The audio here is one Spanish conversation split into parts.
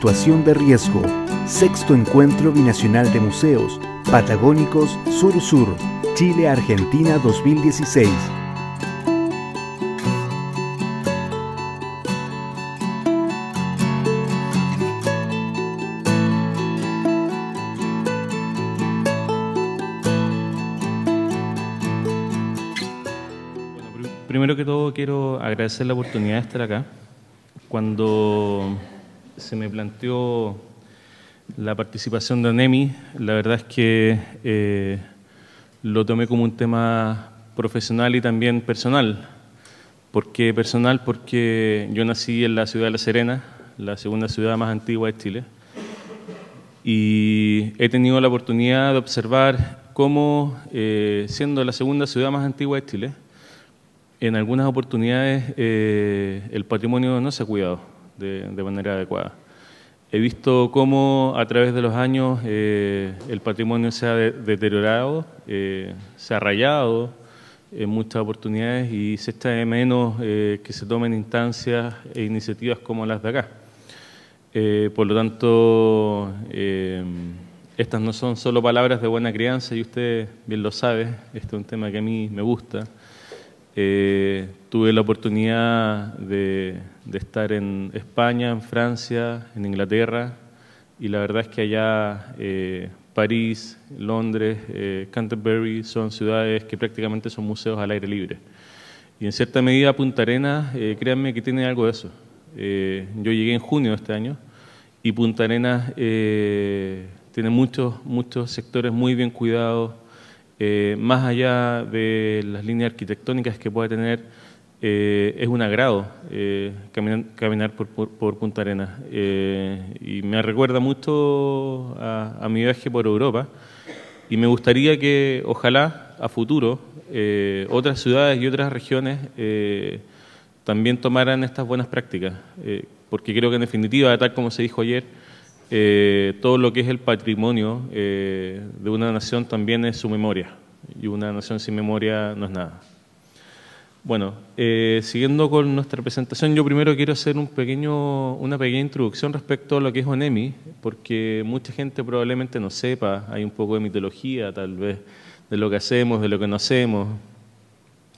situación de riesgo. Sexto Encuentro Binacional de Museos Patagónicos Sur-Sur, Chile-Argentina 2016. primero que todo quiero agradecer la oportunidad de estar acá. Cuando se me planteó la participación de ANEMI. La verdad es que eh, lo tomé como un tema profesional y también personal. ¿Por qué personal? Porque yo nací en la ciudad de La Serena, la segunda ciudad más antigua de Chile, y he tenido la oportunidad de observar cómo, eh, siendo la segunda ciudad más antigua de Chile, en algunas oportunidades eh, el patrimonio no se ha cuidado de, manera adecuada. He visto cómo a través de los años eh, el patrimonio se ha deteriorado, eh, se ha rayado en muchas oportunidades y se está de menos eh, que se tomen instancias e iniciativas como las de acá. por lo tanto, estas no son solo palabras de buena crianza y usted bien lo sabe, este es un tema que a mí me gusta. tuve la oportunidad de de estar en España, en Francia, en Inglaterra, y la verdad es que allá eh, París, Londres, eh, Canterbury son ciudades que prácticamente son museos al aire libre. Y en cierta medida Punta Arenas, eh, créanme que tiene algo de eso. yo llegué en junio de este año y Punta Arenas tiene muchos, muchos sectores muy bien cuidados, más allá de las líneas arquitectónicas que pueda tener eh, es un agrado eh, caminar, por, por, Punta Arenas. Eh, y me recuerda mucho a, a, mi viaje por Europa. Y me gustaría que, ojalá, a futuro, otras ciudades y otras regiones también tomaran estas buenas prácticas. porque creo que, en definitiva, tal como se dijo ayer, todo lo que es el patrimonio de una nación también es su memoria. Y una nación sin memoria no es nada. Bueno, eh, siguiendo con nuestra presentación, yo primero quiero hacer una pequeña introducción respecto a lo que es ONEMI, porque mucha gente probablemente no sepa, hay un poco de mitología tal vez, de lo que hacemos, de lo que no hacemos.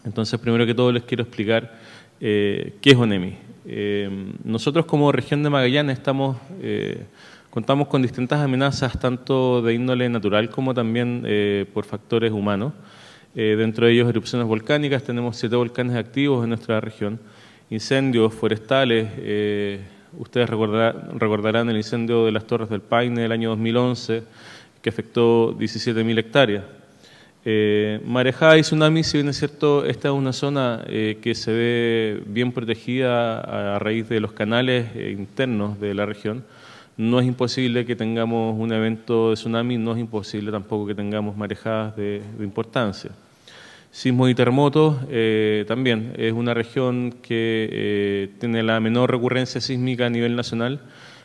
Entonces, primero que todo les quiero explicar eh, qué es ONEMI. Eh, nosotros como región de Magallanes contamos con distintas amenazas, tanto de índole natural como también por factores humanos. Eh, dentro de ellos erupciones volcánicas, tenemos siete volcanes activos en nuestra región, incendios forestales, eh, ustedes recordarán el incendio de las Torres del Paine del año 2011, que afectó 17.000 hectáreas. Eh, marejada y tsunami, si bien es cierto, esta es una zona eh, que se ve bien protegida a raíz de los canales internos de la región, no es imposible que tengamos un evento de tsunami, no es imposible tampoco que tengamos marejadas de, importancia. Sismos y terremotos eh, también es una región que eh, tiene la menor recurrencia sísmica a nivel nacional.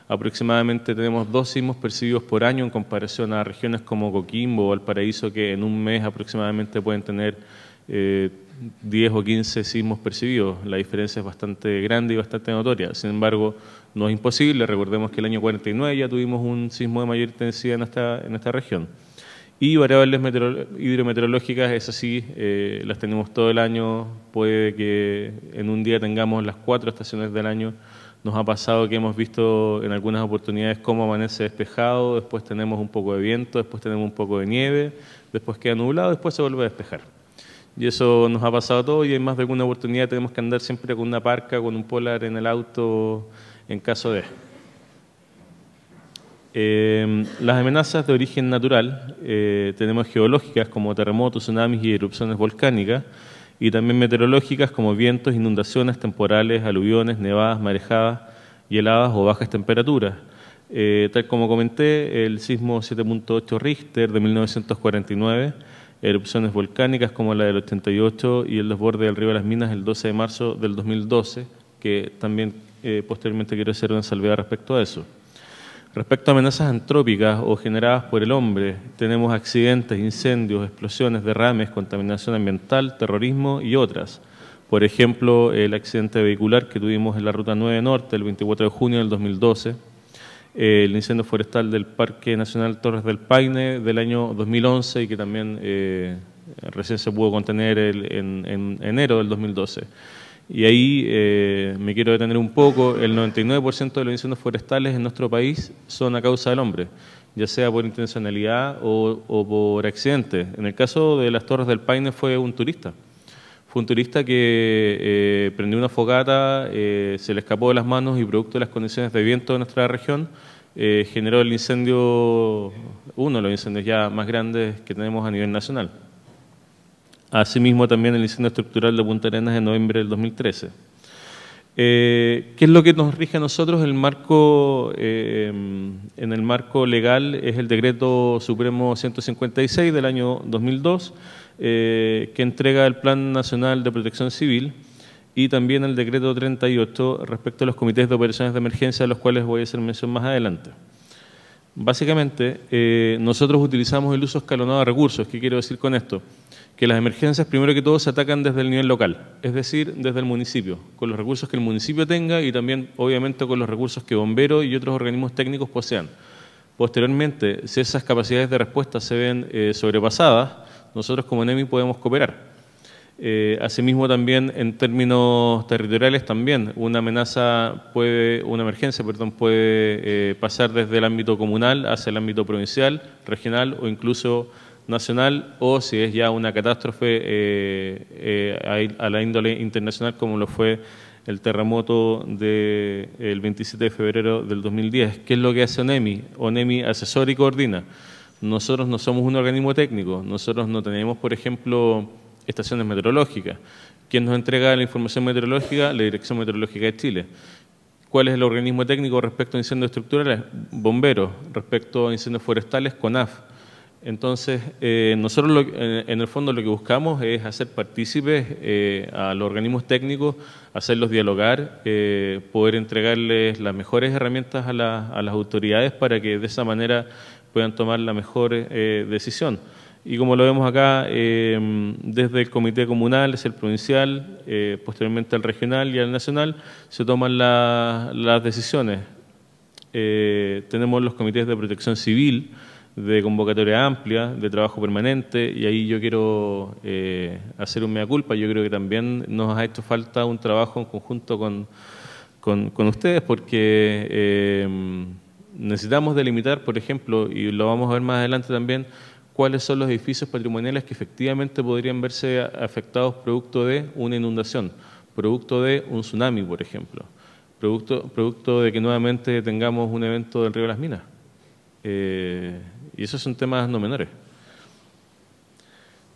Aproximadamente tenemos dos sismos percibidos por año en comparación a regiones como Coquimbo o Paraíso que en un mes aproximadamente pueden tener eh, diez 10 o 15 sismos percibidos. La diferencia es bastante grande y bastante notoria. Sin embargo, no es imposible, recordemos que el año 49 ya tuvimos un sismo de mayor intensidad en esta, en esta región. Y variables hidrometeorológicas, es así, eh, las tenemos todo el año, puede que en un día tengamos las cuatro estaciones del año, nos ha pasado que hemos visto en algunas oportunidades cómo amanece despejado, después tenemos un poco de viento, después tenemos un poco de nieve, después queda nublado, después se vuelve a despejar. Y eso nos ha pasado todo y en más de alguna oportunidad tenemos que andar siempre con una parca, con un polar en el auto, en caso de... Em, las amenazas de origen natural, eh, tenemos geológicas como terremotos, tsunamis y erupciones volcánicas, y también meteorológicas como vientos, inundaciones, temporales, aluviones, nevadas, marejadas, heladas o bajas temperaturas. Eh, tal como comenté, el sismo 7.8 Richter de 1949, erupciones volcánicas como la del 88 y el desborde del río de las Minas el 12 de marzo del 2012, que también eh, posteriormente quiero hacer una salvedad respecto a eso. Respecto a amenazas antrópicas o generadas por el hombre, tenemos accidentes, incendios, explosiones, derrames, contaminación ambiental, terrorismo y otras. Por ejemplo, el accidente vehicular que tuvimos en la Ruta 9 Norte el 24 de junio del 2012, el incendio forestal del Parque Nacional Torres del Paine del año 2011 y que también eh, recién se pudo contener en enero del 2012. Y ahí eh, me quiero detener un poco, el 99% de los incendios forestales en nuestro país son a causa del hombre, ya sea por intencionalidad o, por accidente. En el caso de las Torres del Paine fue un turista. Fue un turista que eh, prendió una fogata, eh, se le escapó de las manos y producto de las condiciones de viento de nuestra región, eh, generó el incendio, uno de los incendios ya más grandes que tenemos a nivel nacional. Asimismo, también el incendio estructural de Punta Arenas en noviembre del 2013. Eh, ¿Qué es lo que nos rige a nosotros? El marco, eh, en el marco legal es el Decreto Supremo 156 del año 2002, eh, que entrega el Plan Nacional de Protección Civil y también el Decreto 38 respecto a los comités de operaciones de emergencia, a los cuales voy a hacer mención más adelante. Básicamente, nosotros utilizamos el uso escalonado de recursos. ¿Qué quiero decir con esto? que las emergencias primero que todo se atacan desde el nivel local, es decir, desde el municipio, con los recursos que el municipio tenga y también obviamente con los recursos que bomberos y otros organismos técnicos posean. Posteriormente, si esas capacidades de respuesta se ven eh, sobrepasadas, nosotros como NEMI podemos cooperar. Eh, asimismo, también en términos territoriales, también una amenaza puede, una emergencia, perdón, puede eh, pasar desde el ámbito comunal hacia el ámbito provincial, regional o incluso nacional o si es ya una catástrofe eh, eh, a la índole internacional como lo fue el terremoto del 27 de febrero del 2010. ¿Qué es lo que hace ONEMI? ONEMI asesora y coordina. Nosotros no somos un organismo técnico, nosotros no tenemos, por ejemplo, estaciones meteorológicas. ¿Quién nos entrega la información meteorológica? La Dirección Meteorológica de Chile. ¿Cuál es el organismo técnico respecto a incendios estructurales? Bomberos. Respecto a incendios forestales, CONAF entonces, eh, nosotros en, el fondo lo que buscamos es hacer partícipes eh, a los organismos técnicos, hacerlos dialogar, eh, poder entregarles las mejores herramientas a, las autoridades para que de esa manera puedan tomar la mejor decisión. Y como lo vemos acá, desde el comité comunal, es el provincial, posteriormente al regional y al nacional, se toman las decisiones. tenemos los comités de protección civil, de convocatoria amplia, de trabajo permanente, y ahí yo quiero eh, hacer un mea culpa. Yo creo que también nos ha hecho falta un trabajo en conjunto con, con, ustedes, porque eh, necesitamos delimitar, por ejemplo, y lo vamos a ver más adelante también, cuáles son los edificios patrimoniales que efectivamente podrían verse afectados producto de una inundación, producto de un tsunami, por ejemplo, producto, producto de que nuevamente tengamos un evento del río de las Minas. Eh, y esos son temas no menores.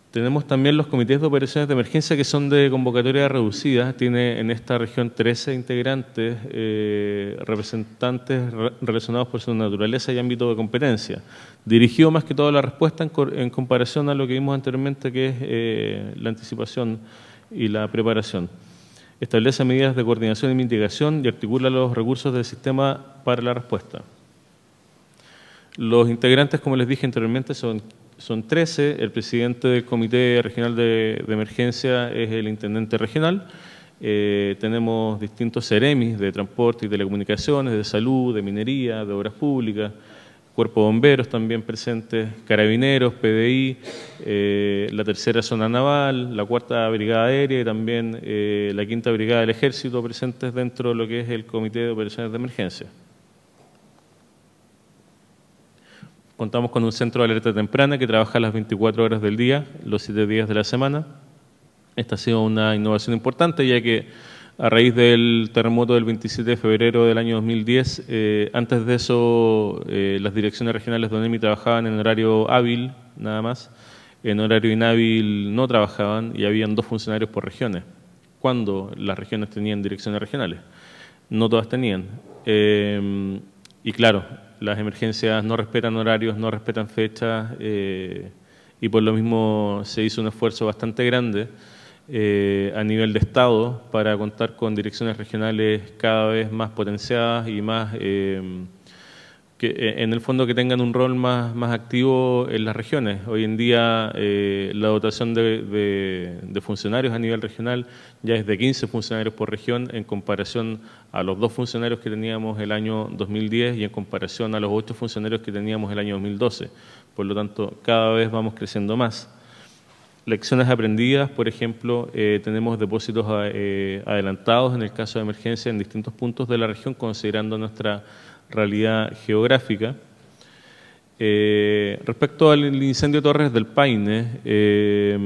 Tenemos también los comités de operaciones de emergencia que son de convocatoria reducida. Tiene en esta región 13 integrantes, eh, representantes relacionados por su naturaleza y ámbito de competencia. Dirigió más que todo la respuesta en, comparación a lo que vimos anteriormente, que es eh, la anticipación y la preparación. Establece medidas de coordinación y mitigación y articula los recursos del sistema para la respuesta. Los integrantes, como les dije anteriormente, son, son 13. El presidente del Comité Regional de, Emergencia es el intendente regional. Eh, tenemos distintos seremis de transporte y telecomunicaciones, de salud, de minería, de obras públicas, cuerpo de bomberos también presentes, carabineros, PDI, eh, la tercera zona naval, la cuarta brigada aérea y también eh, la quinta brigada del ejército presentes dentro de lo que es el Comité de Operaciones de Emergencia. Contamos con un centro de alerta temprana que trabaja las 24 horas del día, los 7 días de la semana. Esta ha sido una innovación importante, ya que a raíz del terremoto del 27 de febrero del año 2010, eh, antes de eso eh, las direcciones regionales de ONEMI trabajaban en horario hábil, nada más. En horario inhábil no trabajaban y habían dos funcionarios por regiones, cuando las regiones tenían direcciones regionales. No todas tenían. Eh, y claro, las emergencias no respetan horarios, no respetan fechas eh, y por lo mismo se hizo un esfuerzo bastante grande eh, a nivel de Estado para contar con direcciones regionales cada vez más potenciadas y más... Eh, que eh, en el fondo que tengan un rol más, activo en las regiones. Hoy en día eh, la dotación de, funcionarios a nivel regional ya es de 15 funcionarios por región en comparación a los dos funcionarios que teníamos el año 2010 y en comparación a los ocho funcionarios que teníamos el año 2012. Por lo tanto, cada vez vamos creciendo más. Lecciones aprendidas, por ejemplo, eh, tenemos depósitos adelantados en el caso de emergencia en distintos puntos de la región, considerando nuestra realidad geográfica. Eh, respecto al incendio Torres del Paine, eh,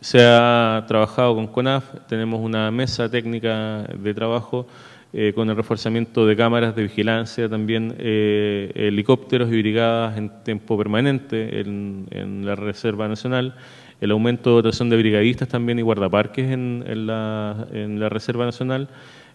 se ha trabajado con CONAF, tenemos una mesa técnica de trabajo eh, con el reforzamiento de cámaras de vigilancia, también helicópteros y brigadas en tiempo permanente en, la Reserva Nacional, el aumento de dotación de brigadistas también y guardaparques la, en la Reserva Nacional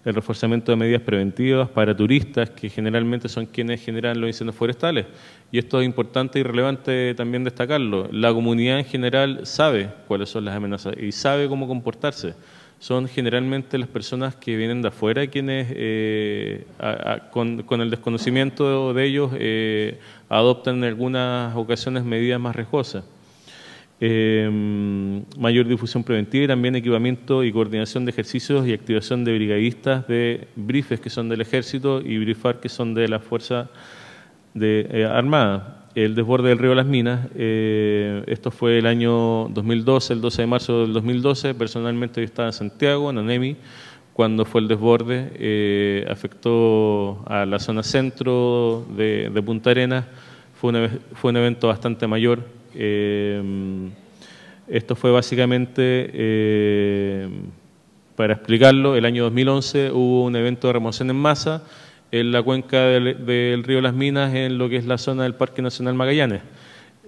el reforzamiento de medidas preventivas para turistas, que generalmente son quienes generan los incendios forestales. Y esto es importante y relevante también destacarlo. La comunidad en general sabe cuáles son las amenazas y sabe cómo comportarse. Son generalmente las personas que vienen de afuera quienes, eh, con, el desconocimiento de ellos, eh, adoptan en algunas ocasiones medidas más riesgosas. Em, mayor difusión preventiva y también equipamiento y coordinación de ejercicios y activación de brigadistas de brifes que son del ejército y brifar que son de la fuerza de, eh, armada. El desborde del río Las Minas, eh, esto fue el año 2012, el 12 de marzo del 2012, personalmente yo estaba en Santiago, en Anemi cuando fue el desborde, eh, afectó a la zona centro de, de Punta Arenas, fue un evento bastante mayor, Em, esto fue básicamente, em, para explicarlo, el año 2011 hubo un evento de remoción en masa en la cuenca del, río Las Minas, en lo que es la zona del Parque Nacional Magallanes.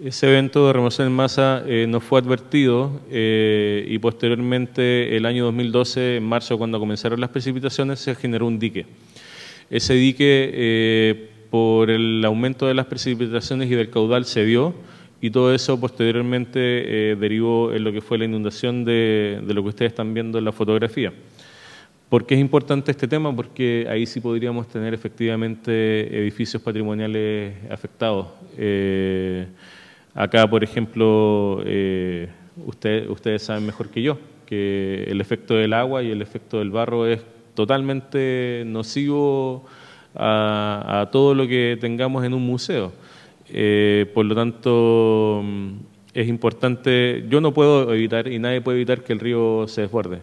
Ese evento de remoción en masa eh, no fue advertido eh, y posteriormente, el año 2012, en marzo, cuando comenzaron las precipitaciones, se generó un dique. Ese dique, eh, por el aumento de las precipitaciones y del caudal, se dio y todo eso posteriormente eh, derivó en lo que fue la inundación de, lo que ustedes están viendo en la fotografía. ¿Por qué es importante este tema? Porque ahí sí podríamos tener efectivamente edificios patrimoniales afectados. Eh, acá, por ejemplo, eh, ustedes saben mejor que yo que el efecto del agua y el efecto del barro es totalmente nocivo a todo lo que tengamos en un museo. Eh, por lo tanto, mm, es importante, yo no puedo evitar y nadie puede evitar que el río se desborde.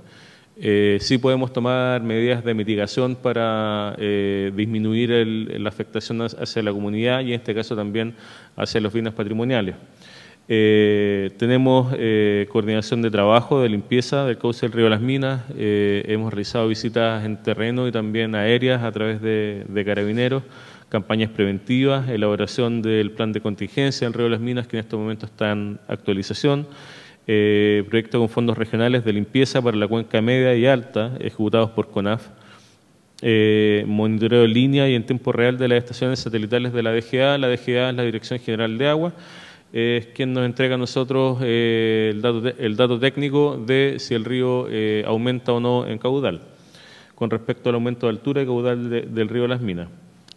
Eh, sí podemos tomar medidas de mitigación para eh, disminuir la afectación hacia la comunidad y en este caso también hacia los bienes patrimoniales. tenemos coordinación de trabajo, de limpieza del cauce del río Las Minas, hemos realizado visitas en terreno y también aéreas a través de carabineros campañas preventivas, elaboración del plan de contingencia en Río las Minas, que en este momento está en actualización, eh, Proyecto con fondos regionales de limpieza para la cuenca media y alta, ejecutados por CONAF, eh, monitoreo en línea y en tiempo real de las estaciones satelitales de la DGA, la DGA es la Dirección General de Agua, es quien nos entrega a nosotros eh, el dato, técnico de si el río aumenta o no en caudal, con respecto al aumento de altura y caudal del río Las Minas.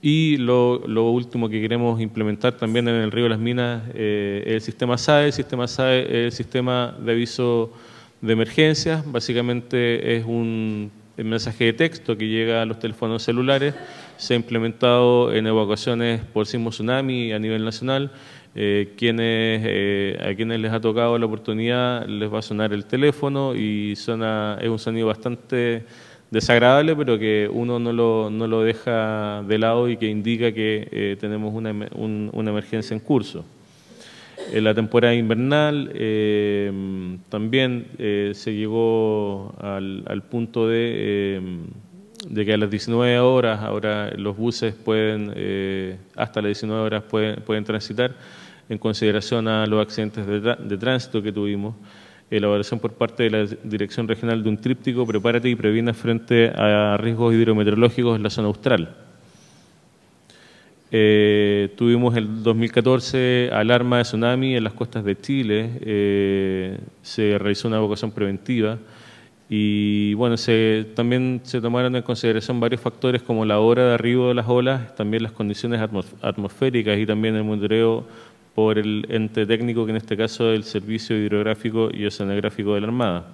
Y lo, último que queremos implementar también en el río de las minas eh, es el sistema SAE. El sistema SAE el sistema de aviso de emergencias. Básicamente es un mensaje de texto que llega a los teléfonos celulares. Se ha implementado en evacuaciones por sismo tsunami a nivel nacional. Eh, quienes, eh, a quienes les ha tocado la oportunidad les va a sonar el teléfono y suena, es un sonido bastante desagradable, pero que uno no lo, no lo deja de lado y que indica que eh, tenemos una, emergencia en curso. En eh, la temporada invernal eh, también se llegó al, al punto de, de, que a las 19 horas ahora los buses pueden, hasta las 19 horas pueden, pueden transitar en consideración a los accidentes de tránsito que tuvimos elaboración por parte de la Dirección Regional de un tríptico, prepárate y Previna frente a riesgos hidrometeorológicos en la zona austral. Eh, tuvimos el 2014 alarma de tsunami en las costas de Chile, eh, se realizó una vocación preventiva y bueno, también se tomaron en consideración varios factores como la hora de arribo de las olas, también las condiciones atmosféricas y también el monitoreo por el ente técnico, que en este caso es el Servicio Hidrográfico y Oceanográfico de la Armada.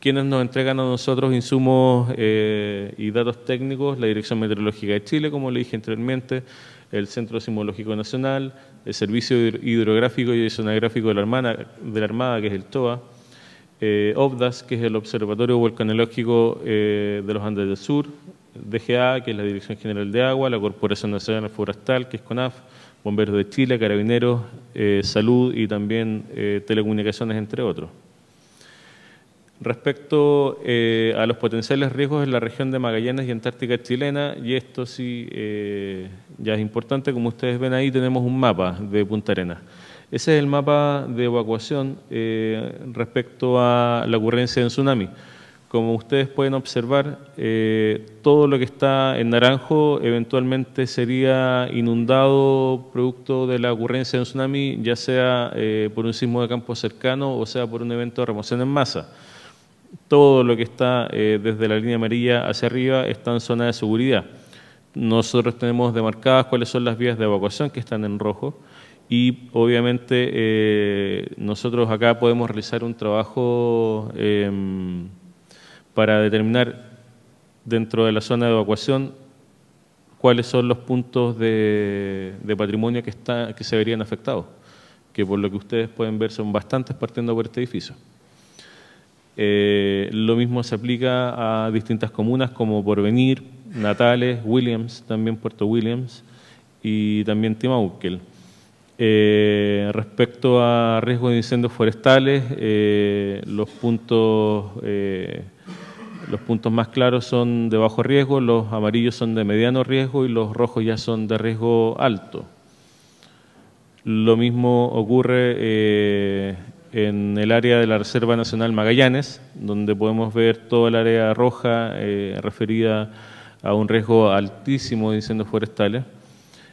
Quienes nos entregan a nosotros insumos eh, y datos técnicos, la Dirección Meteorológica de Chile, como le dije anteriormente, el Centro Sismológico Nacional, el Servicio Hidrográfico y Oceanográfico de la Armada, de la Armada que es el TOA, eh, OVDAS, que es el Observatorio Volcanológico eh, de los Andes del Sur, DGA, que es la Dirección General de Agua, la Corporación Nacional Forestal, que es CONAF, Bomberos de Chile, Carabineros, eh, Salud y también eh, Telecomunicaciones, entre otros. Respecto eh, a los potenciales riesgos en la región de Magallanes y Antártica chilena, y esto sí ya es importante, como ustedes ven ahí tenemos un mapa de Punta Arenas. Ese es el mapa de evacuación respecto a la ocurrencia de tsunami. Como ustedes pueden observar, eh, todo lo que está en naranjo eventualmente sería inundado producto de la ocurrencia de un tsunami, ya sea eh, por un sismo de campo cercano o sea por un evento de remoción en masa. Todo lo que está eh, desde la línea amarilla hacia arriba está en zona de seguridad. Nosotros tenemos demarcadas cuáles son las vías de evacuación que están en rojo y obviamente nosotros acá podemos realizar un trabajo em, para determinar dentro de la zona de evacuación cuáles son los puntos de, patrimonio que, está, que se verían afectados, que por lo que ustedes pueden ver son bastantes partiendo por este edificio. Eh, lo mismo se aplica a distintas comunas como Porvenir, Natales, Williams, también Puerto Williams y también Timauquel. Eh, respecto a riesgo de incendios forestales, eh, los puntos los puntos más claros son de bajo riesgo, los amarillos son de mediano riesgo y los rojos ya son de riesgo alto. Lo mismo ocurre eh, en el área de la Reserva Nacional Magallanes, donde podemos ver toda el área roja eh, referida a un riesgo altísimo de incendios forestales.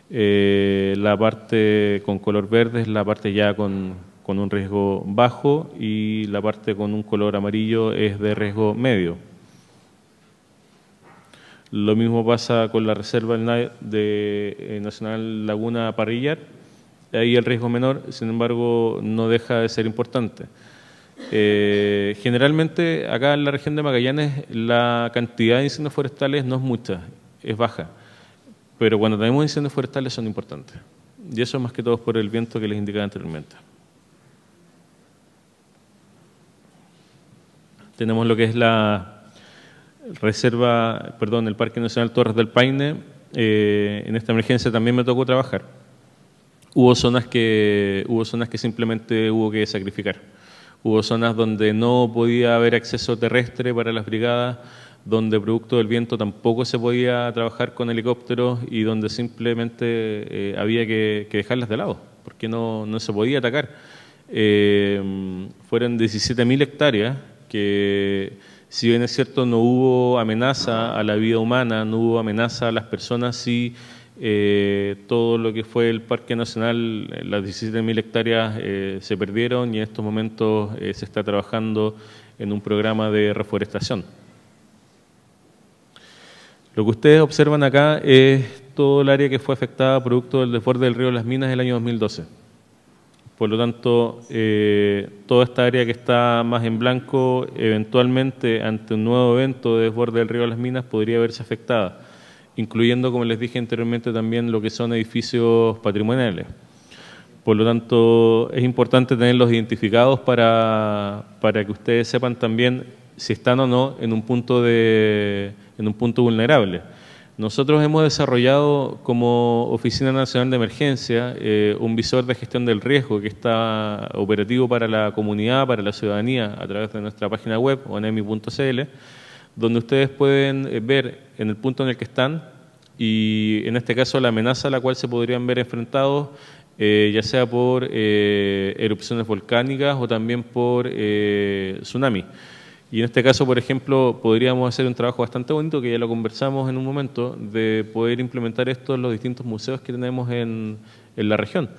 Eh, la parte con color verde es la parte ya con un riesgo bajo y la parte con un color amarillo es de riesgo medio. Lo mismo pasa con la Reserva de eh, Nacional Laguna Parrillar, ahí el riesgo menor, sin embargo no deja de ser importante. Eh, generalmente acá en la región de Magallanes la cantidad de incendios forestales no es mucha, es baja, pero cuando tenemos incendios forestales son importantes. Y eso más que todo por el viento que les indicaba anteriormente. Tenemos lo que es la Reserva, perdón, el Parque Nacional Torres del Paine, eh, en esta emergencia también me tocó trabajar. Hubo zonas que, hubo zonas que simplemente hubo que sacrificar. Hubo zonas donde no podía haber acceso terrestre para las brigadas, donde producto del viento tampoco se podía trabajar con helicópteros y donde simplemente eh, había que, dejarlas de lado, porque no, no se podía atacar. Eh, fueron 17.000 hectáreas que si bien es cierto, no hubo amenaza a la vida humana, no hubo amenaza a las personas, sí eh, todo lo que fue el Parque Nacional, eh, las 17.000 hectáreas eh, se perdieron y en estos momentos se está trabajando en un programa de reforestación. Lo que ustedes observan acá es todo el área que fue afectada producto del desborde del río Las Minas el año 2012. Por lo tanto, eh, toda esta área que está más en blanco, eventualmente ante un nuevo evento de desborde del río de las Minas, podría verse afectada, incluyendo, como les dije anteriormente, también lo que son edificios patrimoniales. Por lo tanto, es importante tenerlos identificados para, que ustedes sepan también si están o no en un punto, de, en un punto vulnerable. Nosotros hemos desarrollado como Oficina Nacional de Emergencia eh, un visor de gestión del riesgo que está operativo para la comunidad, para la ciudadanía, a través de nuestra página web, onemi.cl, donde ustedes pueden eh, ver en el punto en el que están y en este caso la amenaza a la cual se podrían ver enfrentados, eh, ya sea por erupciones volcánicas o también por tsunami. Y en este caso, por ejemplo, podríamos hacer un trabajo bastante bonito, que ya lo conversamos en un momento, de poder implementar esto en los distintos museos que tenemos en, la región.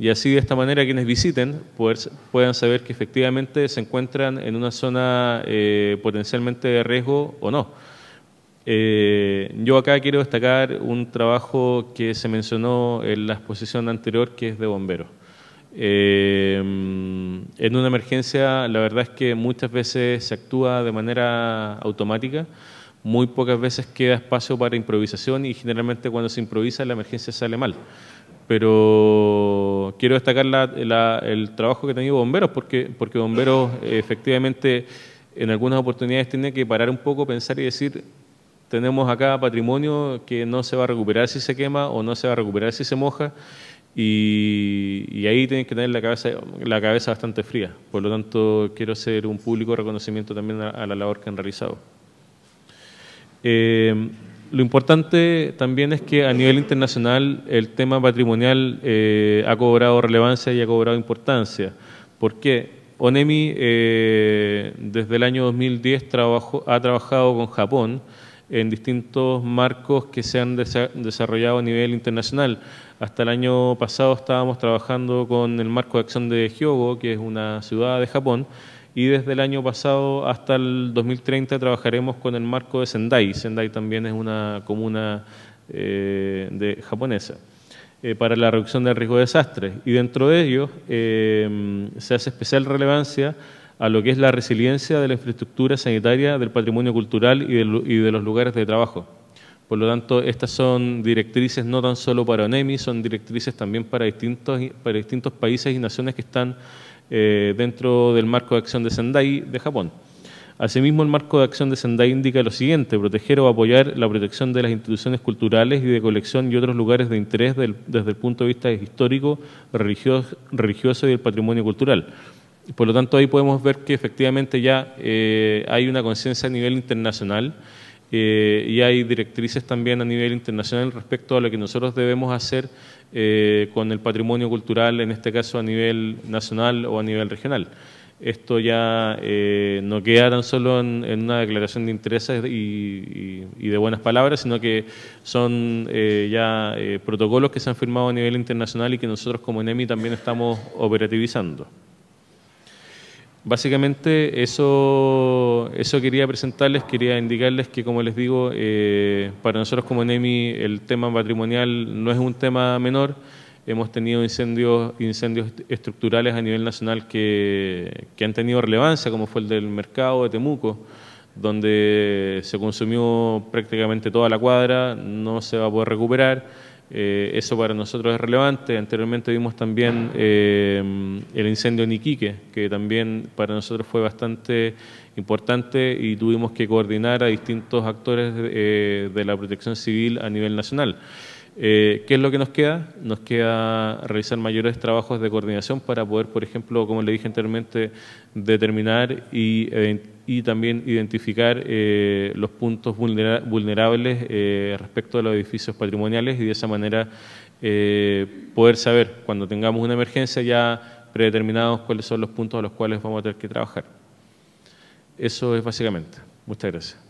Y así de esta manera quienes visiten puedan saber que efectivamente se encuentran en una zona eh, potencialmente de riesgo o no. Eh, yo acá quiero destacar un trabajo que se mencionó en la exposición anterior, que es de bomberos. Eh, en una emergencia, la verdad es que muchas veces se actúa de manera automática, muy pocas veces queda espacio para improvisación y generalmente cuando se improvisa la emergencia sale mal. Pero quiero destacar el trabajo que han tenido bomberos, porque, porque bomberos efectivamente en algunas oportunidades tienen que parar un poco, pensar y decir, tenemos acá patrimonio que no se va a recuperar si se quema o no se va a recuperar si se moja y, ahí tienen que tener la cabeza, bastante fría. Por lo tanto, quiero hacer un público reconocimiento también a, la labor que han realizado. Eh, lo importante también es que a nivel internacional el tema patrimonial eh, ha cobrado relevancia y ha cobrado importancia. ¿Por qué? ONEMI eh, desde el año 2010 ha trabajado con Japón en distintos marcos que se han desarrollado a nivel internacional hasta el año pasado estábamos trabajando con el marco de acción de Hyogo, que es una ciudad de Japón, y desde el año pasado hasta el 2030 trabajaremos con el marco de Sendai. Sendai también es una comuna eh, japonesa eh, para la reducción del riesgo de desastres. Y dentro de ello eh, se hace especial relevancia a lo que es la resiliencia de la infraestructura sanitaria, del patrimonio cultural y de los lugares de trabajo. Por lo tanto, estas son directrices no tan solo para ONEMI, son directrices también para distintos, para distintos países y naciones que están eh, dentro del marco de acción de Sendai de Japón. Asimismo, el marco de acción de Sendai indica lo siguiente, proteger o apoyar la protección de las instituciones culturales y de colección y otros lugares de interés desde el punto de vista histórico, religioso, y del patrimonio cultural. Por lo tanto, ahí podemos ver que efectivamente ya eh, hay una conciencia a nivel internacional eh, y hay directrices también a nivel internacional respecto a lo que nosotros debemos hacer eh, con el patrimonio cultural, en este caso a nivel nacional o a nivel regional. Esto ya eh, no queda tan solo en, una declaración de intereses y, de buenas palabras, sino que son ya protocolos que se han firmado a nivel internacional y que nosotros como ENEMI también estamos operativizando. Básicamente eso, eso quería presentarles, quería indicarles que como les digo, eh, para nosotros como NEMI el tema patrimonial no es un tema menor, hemos tenido incendios, incendios estructurales a nivel nacional que, que han tenido relevancia, como fue el del mercado de Temuco, donde se consumió prácticamente toda la cuadra, no se va a poder recuperar. Eh, eso para nosotros es relevante. Anteriormente vimos también eh, el incendio en Iquique, que también para nosotros fue bastante importante y tuvimos que coordinar a distintos actores de eh, la protección civil a nivel nacional. Eh, ¿Qué es lo que nos queda? Nos queda realizar mayores trabajos de coordinación para poder, por ejemplo, como le dije anteriormente, determinar y, eh, también identificar eh, los puntos vulnerables respecto a los edificios patrimoniales y de esa manera poder saber cuando tengamos una emergencia ya predeterminados cuáles son los puntos a los cuales vamos a tener que trabajar. Eso es básicamente. Muchas gracias.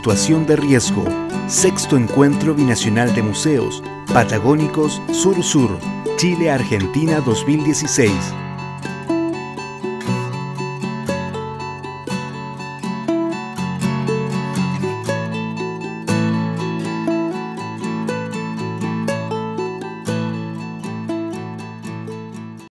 situación de riesgo. Sexto Encuentro Binacional de Museos Patagónicos Sur-Sur, Chile-Argentina 2016.